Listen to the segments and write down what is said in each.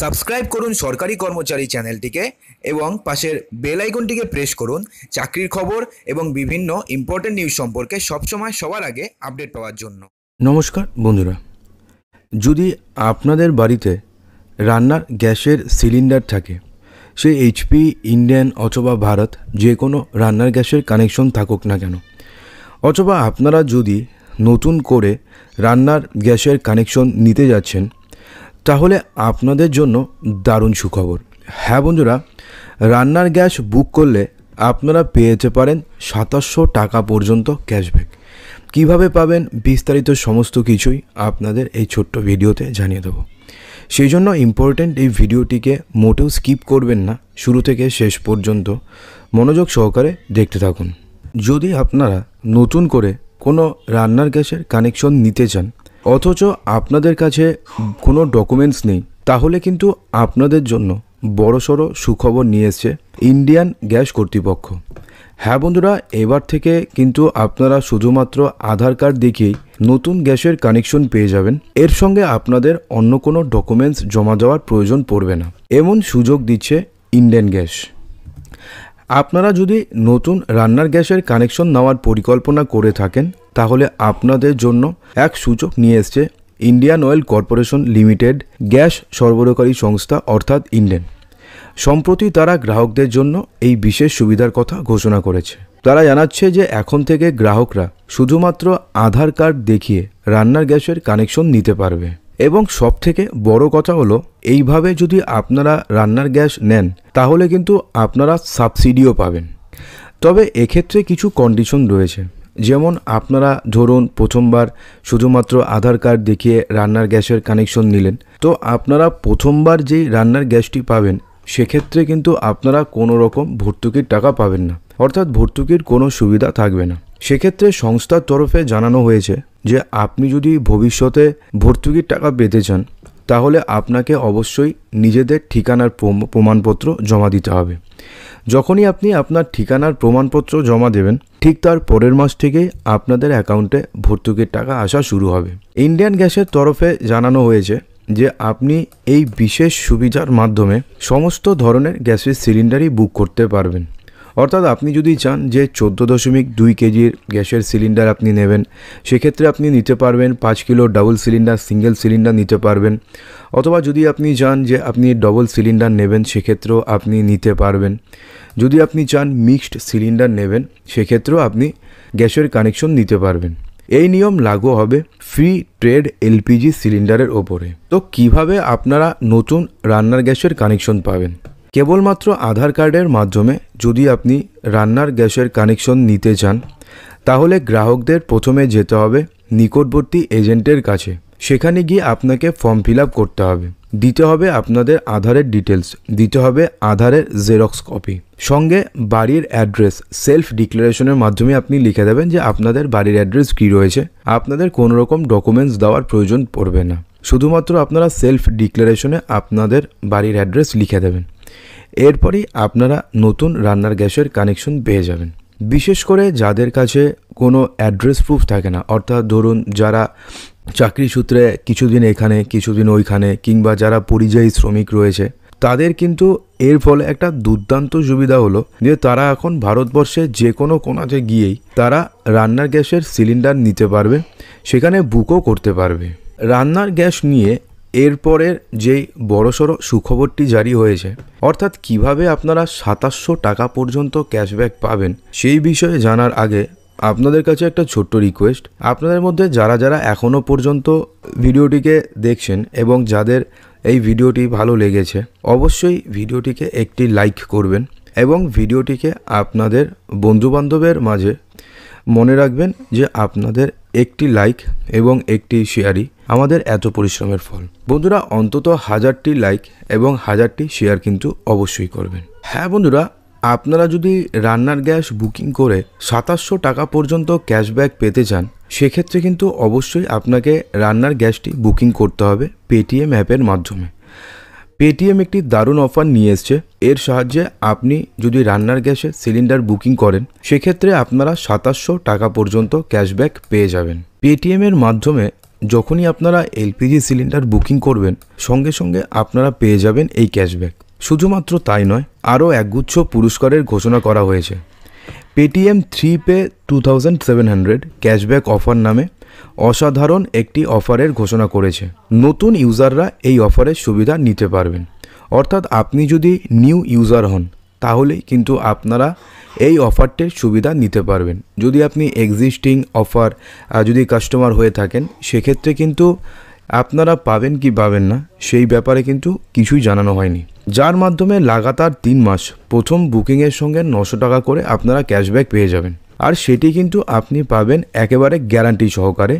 subscribe করুন সরকারি কর্মচারী চ্যানেলটিকে এবং পাশের বেল আইকনটিকে প্রেস করুন চাকরির খবর এবং বিভিন্ন ইম্পর্টেন্ট নিউজ সম্পর্কে সবসময় সবার আগে আপডেট পাওয়ার জন্য নমস্কার বন্ধুরা যদি আপনাদের বাড়িতে রান্নার গ্যাসের সিলিন্ডার থাকে সে এইচপি ইন্ডিয়ান অথবা ভারত যে কোনো রান্নার গ্যাসের কানেকশন থাকুক না কেন অথবা আপনারা যদি নতুন করে রান্নার গ্যাসের কানেকশন নিতে যাচ্ছেন তাহলে আপনাদের জন্য দারুণ সুখবর হ্যাঁ বন্ধুরা রান্নার গ্যাস বুক করলে আপনারা পেয়ে যেতে পারেন সাতাশশো টাকা পর্যন্ত ক্যাশব্যাক কিভাবে পাবেন বিস্তারিত সমস্ত কিছুই আপনাদের এই ছোট্ট ভিডিওতে জানিয়ে দেবো সেই জন্য ইম্পর্ট্যান্ট এই ভিডিওটিকে মোটেও স্কিপ করবেন না শুরু থেকে শেষ পর্যন্ত মনোযোগ সহকারে দেখতে থাকুন যদি আপনারা নতুন করে কোনো রান্নার গ্যাসের কানেকশন নিতে চান অথচ আপনাদের কাছে কোনো ডকুমেন্টস নেই তাহলে কিন্তু আপনাদের জন্য বড়সড় সুখবর নিয়ে এসছে ইন্ডিয়ান গ্যাস কর্তৃপক্ষ হ্যাঁ বন্ধুরা এবার থেকে কিন্তু আপনারা শুধুমাত্র আধার কার্ড দেখেই নতুন গ্যাসের কানেকশন পেয়ে যাবেন এর সঙ্গে আপনাদের অন্য কোনো ডকুমেন্টস জমা দেওয়ার প্রয়োজন পড়বে না এমন সুযোগ দিচ্ছে ইন্ডিয়ান গ্যাস আপনারা যদি নতুন রান্নার গ্যাসের কানেকশন নেওয়ার পরিকল্পনা করে থাকেন তাহলে আপনাদের জন্য এক সূচক নিয়ে এসছে Indian Oil Corporation Limited gas সরবরাহকারী সংস্থা অর্থাৎ ইন্ডেন সম্প্রতি তারা গ্রাহকদের জন্য এই বিশেষ সুবিধার কথা ঘোষণা করেছে তারা জানাচ্ছে যে এখন থেকে গ্রাহকরা শুধুমাত্র আধার কার্ড দেখিয়ে রান্নার গ্যাসের কানেকশন নিতে পারবে এবং সব থেকে বড় কথা হলো এইভাবে যদি আপনারা রান্নার গ্যাস নেন তাহলে কিন্তু আপনারা সাবসিডিও পাবেন তবে এক্ষেত্রে কিছু কন্ডিশন রয়েছে যেমন আপনারা ধরুন প্রথমবার শুধুমাত্র আধার কার্ড দেখিয়ে রান্নার গ্যাসের কানেকশন নিলেন তো আপনারা প্রথমবার যেই রান্নার গ্যাসটি পাবেন সেক্ষেত্রে কিন্তু আপনারা কোনো রকম ভর্তুকির টাকা পাবেন না অর্থাৎ ভর্তুকির কোনো সুবিধা থাকবে না সেক্ষেত্রে সংস্থার তরফে জানানো হয়েছে যে আপনি যদি ভবিষ্যতে ভর্তুকির টাকা পেতে চান তাহলে আপনাকে অবশ্যই নিজেদের ঠিকানার প্রমাণপত্র জমা দিতে হবে যখনই আপনি আপনার ঠিকানার প্রমাণপত্র জমা দেবেন ঠিক তার পরের মাস থেকে আপনাদের অ্যাকাউন্টে ভর্তুকির টাকা আসা শুরু হবে ইন্ডিয়ান গ্যাসের তরফে জানানো হয়েছে যে আপনি এই বিশেষ সুবিধার মাধ্যমে সমস্ত ধরনের গ্যাসের সিলিন্ডারই বুক করতে পারবেন অর্থাৎ আপনি যদি চান যে চোদ্দ দশমিক দুই কেজির গ্যাসের সিলিন্ডার আপনি নেবেন সেক্ষেত্রে আপনি নিতে পারবেন পাঁচ kilo double cylinder single cylinder নিতে পারবেন অথবা যদি আপনি চান যে আপনি ডবল সিলিন্ডার নেবেন সেক্ষেত্রেও আপনি নিতে পারবেন যদি আপনি চান মিক্সড সিলিন্ডার নেবেন সেক্ষেত্রেও আপনি গ্যাসের কানেকশন নিতে পারবেন এই নিয়ম লাগু হবে ফ্রি ট্রেড এলপিজি সিলিন্ডারের ওপরে তো কিভাবে আপনারা নতুন রান্নার গ্যাসের কানেকশন পাবেন কেবলমাত্র আধার কার্ডের মাধ্যমে যদি আপনি রান্নার গ্যাসের কানেকশন নিতে চান তাহলে গ্রাহকদের প্রথমে যেতে হবে নিকটবর্তী এজেন্টের কাছে সেখানে গিয়ে আপনাকে ফর্ম ফিল করতে হবে দিতে হবে আপনাদের আধারের ডিটেলস দিতে হবে আধারের জেরক্স কপি সঙ্গে বাড়ির অ্যাড্রেস সেলফ ডিক্লারেশনের মাধ্যমে আপনি লিখে দেবেন যে আপনাদের বাড়ির অ্যাড্রেস কী রয়েছে আপনাদের কোনো রকম ডকুমেন্টস দেওয়ার প্রয়োজন পড়বে না শুধুমাত্র আপনারা সেলফ ডিক্লারেশনে আপনাদের বাড়ির অ্যাড্রেস লিখে দেবেন এরপরে আপনারা নতুন রান্নার গ্যাসের কানেকশন পেয়ে যাবেন বিশেষ করে যাদের কাছে কোনো অ্যাড্রেস প্রুফ থাকে না অর্থাৎ ধরুন যারা চাকরি সূত্রে কিছুদিন এখানে কিছুদিন ওইখানে কিংবা যারা পরিযায়ী শ্রমিক রয়েছে তাদের কিন্তু এর ফলে একটা দুর্দান্ত সুবিধা হলো যে তারা এখন ভারতবর্ষে যে কোনো কোনাতে গিয়েই তারা রান্নার গ্যাসের সিলিন্ডার নিতে পারবে সেখানে বুকও করতে পারবে রান্নার গ্যাস নিয়ে এরপরে যেই বড়সড় সুখবরটি জারি হয়েছে অর্থাৎ কিভাবে আপনারা সাতাশশো টাকা পর্যন্ত ক্যাশব্যাক পাবেন সেই বিষয়ে জানার আগে আপনাদের কাছে একটা ছোট্ট রিকোয়েস্ট আপনাদের মধ্যে যারা যারা এখনও পর্যন্ত ভিডিওটিকে দেখছেন এবং যাদের এই ভিডিওটি ভালো লেগেছে অবশ্যই ভিডিওটিকে একটি লাইক করবেন এবং ভিডিওটিকে আপনাদের বন্ধুবান্ধবের মাঝে মনে রাখবেন যে আপনাদের একটি লাইক এবং একটি শেয়ারই আমাদের এত পরিশ্রমের ফল বন্ধুরা অন্তত হাজারটি লাইক এবং হাজারটি শেয়ার কিন্তু অবশ্যই করবেন হ্যাঁ বন্ধুরা আপনারা যদি রান্নার গ্যাস বুকিং করে সাতাশশো টাকা পর্যন্ত ক্যাশব্যাক পেতে চান সেক্ষেত্রে কিন্তু অবশ্যই আপনাকে রান্নার গ্যাসটি বুকিং করতে হবে পেটিএম অ্যাপের মাধ্যমে পেটিএম একটি দারুণ অফার নিয়ে এসছে এর সাহায্যে আপনি যদি রান্নার গ্যাসে সিলিন্ডার বুকিং করেন সেক্ষেত্রে আপনারা সাতাশশো টাকা পর্যন্ত ক্যাশব্যাক পেয়ে যাবেন পেটিএমের মাধ্যমে যখনই আপনারা এলপিজি সিলিন্ডার বুকিং করবেন সঙ্গে সঙ্গে আপনারা পেয়ে যাবেন এই ক্যাশব্যাক শুধুমাত্র তাই নয় আরও একগুচ্ছ পুরস্কারের ঘোষণা করা হয়েছে Paytm three pay two thousand seven hundred cashback offer নামে অসাধারণ একটি অফারের ঘোষণা করেছে নতুন ইউজাররা এই অফারের সুবিধা নিতে পারবেন অর্থাৎ আপনি যদি নিউ ইউজার হন তাহলে কিন্তু আপনারা এই অফারটির সুবিধা নিতে পারবেন যদি আপনি এক্সিস্টিং অফার যদি কাস্টমার হয়ে থাকেন সেক্ষেত্রে কিন্তু আপনারা পাবেন কি পাবেন না সেই ব্যাপারে কিন্তু কিছুই জানানো হয়নি যার মাধ্যমে লাগাতার তিন মাস প্রথম বুকিংয়ের সঙ্গে নশো টাকা করে আপনারা ক্যাশব্যাক পেয়ে যাবেন আর সেটি কিন্তু আপনি পাবেন একেবারে গ্যারান্টি সহকারে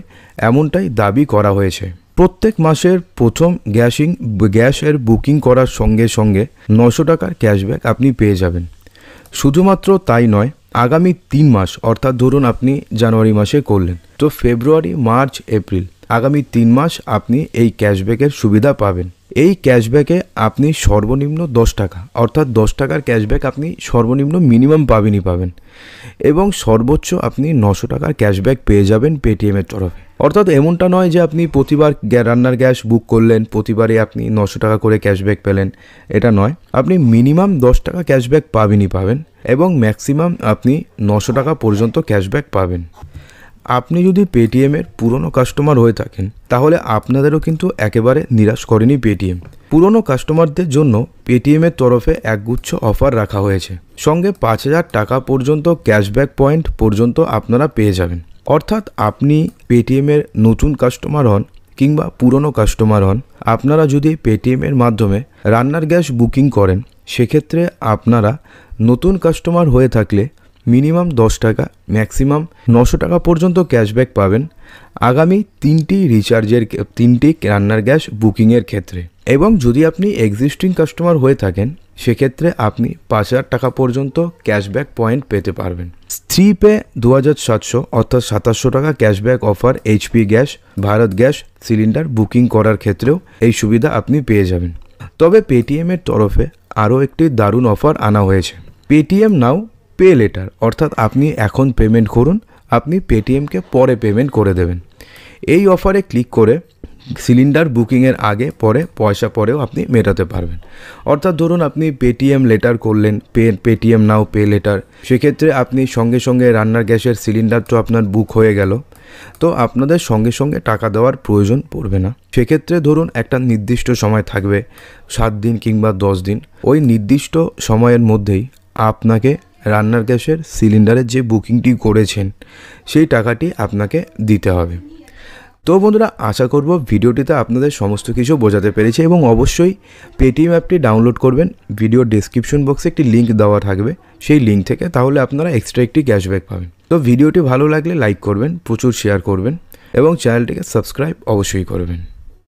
এমনটাই দাবি করা হয়েছে প্রত্যেক মাসের প্রথম গ্যাসিং গ্যাসের বুকিং করার সঙ্গে সঙ্গে নশো টাকার ক্যাশব্যাক আপনি পেয়ে যাবেন শুধুমাত্র তাই নয় আগামী তিন মাস অর্থাৎ ধরুন আপনি জানুয়ারি মাসে করলেন তো ফেব্রুয়ারি মার্চ এপ্রিল আগামী তিন মাস আপনি এই ক্যাশব্যাকের সুবিধা পাবেন এই ক্যাশব্যাকে আপনি সর্বনিম্ন দশ টাকা অর্থাৎ দশ টাকার ক্যাশব্যাক আপনি সর্বনিম্ন মিনিমাম পাবেনই পাবেন এবং সর্বোচ্চ আপনি নশো টাকার ক্যাশব্যাক পেয়ে যাবেন পেটিএমের তরফে অর্থাৎ এমনটা নয় যে আপনি প্রতিবার রান্নার গ্যাস বুক করলেন প্রতিবারই আপনি নশো টাকা করে ক্যাশব্যাক পেলেন এটা নয় আপনি মিনিমাম দশ টাকা ক্যাশব্যাক পাবেনই পাবেন এবং ম্যাক্সিমাম আপনি নশো টাকা পর্যন্ত ক্যাশব্যাক পাবেন আপনি যদি পেটিএমের পুরনো কাস্টমার হয়ে থাকেন তাহলে আপনাদেরও কিন্তু একেবারে নিরাশ করেনি পেটিএম পুরনো কাস্টমারদের জন্য পেটিএমের তরফে একগুচ্ছ অফার রাখা হয়েছে সঙ্গে পাঁচ হাজার টাকা পর্যন্ত ক্যাশব্যাক পয়েন্ট পর্যন্ত আপনারা পেয়ে যাবেন অর্থাৎ আপনি পেটিএমের নতুন কাস্টমার হন কিংবা পুরনো কাস্টমার হন আপনারা যদি পেটিএমের মাধ্যমে রান্নার গ্যাস বুকিং করেন সেক্ষেত্রে আপনারা নতুন কাস্টমার হয়ে থাকলে মিনিমাম দশ টাকা ম্যাক্সিমাম নশো টাকা পর্যন্ত ক্যাশব্যাক পাবেন আগামী তিনটি রিচার্জের তিনটি রান্নার গ্যাস বুকিংয়ের ক্ষেত্রে এবং যদি আপনি এক্সিস্টিং কাস্টমার হয়ে থাকেন সেক্ষেত্রে আপনি পাঁচ হাজার টাকা পর্যন্ত ক্যাশব্যাক পয়েন্ট পেতে পারবেন স্ত্রী পে দু হাজার সাতশো অর্থাৎ সাতাশশো টাকা cashback offer HP gas Bharat gas cylinder booking করার ক্ষেত্রেও এই সুবিধা আপনি পেয়ে যাবেন তবে পেটিএমের তরফে আরও একটি দারুণ অফার আনা হয়েছে পেটিএম নাও পে লেটার অর্থাৎ আপনি এখন পেমেন্ট করুন আপনি পেটিএমকে পরে পেমেন্ট করে দেবেন এই অফারে ক্লিক করে সিলিন্ডার বুকিংয়ের আগে পরে পয়সা পরেও আপনি মেটাতে পারবেন অর্থাৎ ধরুন আপনি পেটিএম লেটার করলেন pay Paytm now pay later সেক্ষেত্রে আপনি সঙ্গে সঙ্গে রান্নার গ্যাসের সিলিন্ডার তো আপনার বুক হয়ে গেল তো আপনাদের সঙ্গে সঙ্গে টাকা দেওয়ার প্রয়োজন পড়বে না সেক্ষেত্রে ধরুন একটা নির্দিষ্ট সময় থাকবে সাত দিন কিংবা দশ দিন ওই নির্দিষ্ট সময়ের মধ্যেই আপনাকে রান্নার গ্যাসের সিলিন্ডারের যে বুকিংটি করেছেন সেই টাকাটি আপনাকে দিতে হবে তো বন্ধুরা আশা করব ভিডিওটিতে আপনাদের সমস্ত কিছু বোঝাতে পেরেছি এবং অবশ্যই পেটিএম অ্যাপটি ডাউনলোড করবেন ভিডিও ডিসক্রিপশন বক্সে একটি লিঙ্ক দেওয়া থাকবে সেই লিঙ্ক থেকে তাহলে আপনারা এক্সট্রা একটি ক্যাশব্যাক পাবেন তো ভিডিওটি ভালো লাগলে লাইক করবেন প্রচুর শেয়ার করবেন এবং চ্যানেলটিকে সাবস্ক্রাইব অবশ্যই করবেন